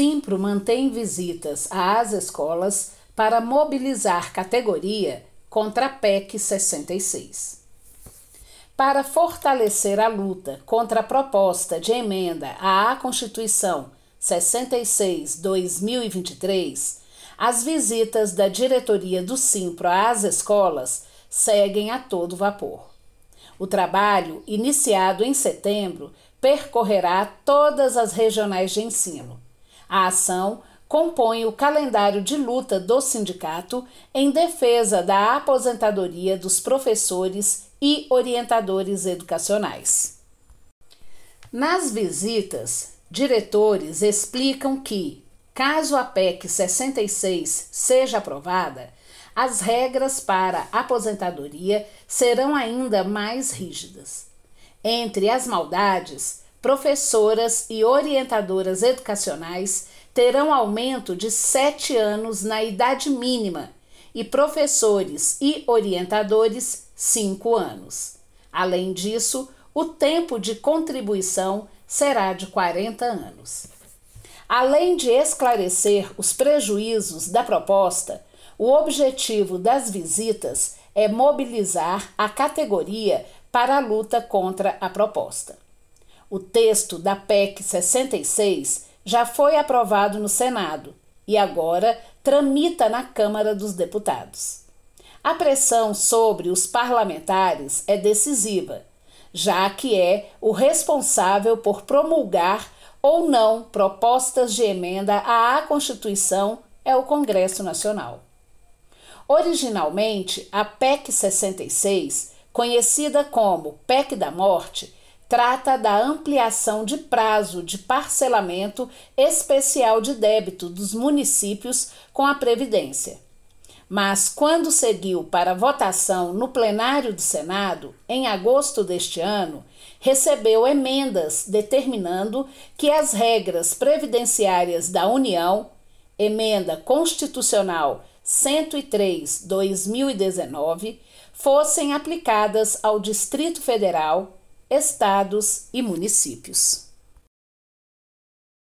Simpro mantém visitas às escolas para mobilizar categoria contra a PEC 66. Para fortalecer a luta contra a proposta de emenda à Constituição 66-2023, as visitas da diretoria do Simpro às escolas seguem a todo vapor. O trabalho, iniciado em setembro, percorrerá todas as regionais de ensino a ação compõe o calendário de luta do sindicato em defesa da aposentadoria dos professores e orientadores educacionais. Nas visitas, diretores explicam que, caso a PEC 66 seja aprovada, as regras para aposentadoria serão ainda mais rígidas. Entre as maldades, professoras e orientadoras educacionais terão aumento de 7 anos na idade mínima e professores e orientadores 5 anos. Além disso, o tempo de contribuição será de 40 anos. Além de esclarecer os prejuízos da proposta, o objetivo das visitas é mobilizar a categoria para a luta contra a proposta. O texto da PEC 66 já foi aprovado no Senado e agora tramita na Câmara dos Deputados. A pressão sobre os parlamentares é decisiva, já que é o responsável por promulgar ou não propostas de emenda à Constituição é o Congresso Nacional. Originalmente, a PEC 66, conhecida como PEC da Morte, trata da ampliação de prazo de parcelamento especial de débito dos municípios com a Previdência. Mas, quando seguiu para votação no plenário do Senado, em agosto deste ano, recebeu emendas determinando que as regras previdenciárias da União, emenda constitucional 103/2019, fossem aplicadas ao Distrito Federal estados e municípios.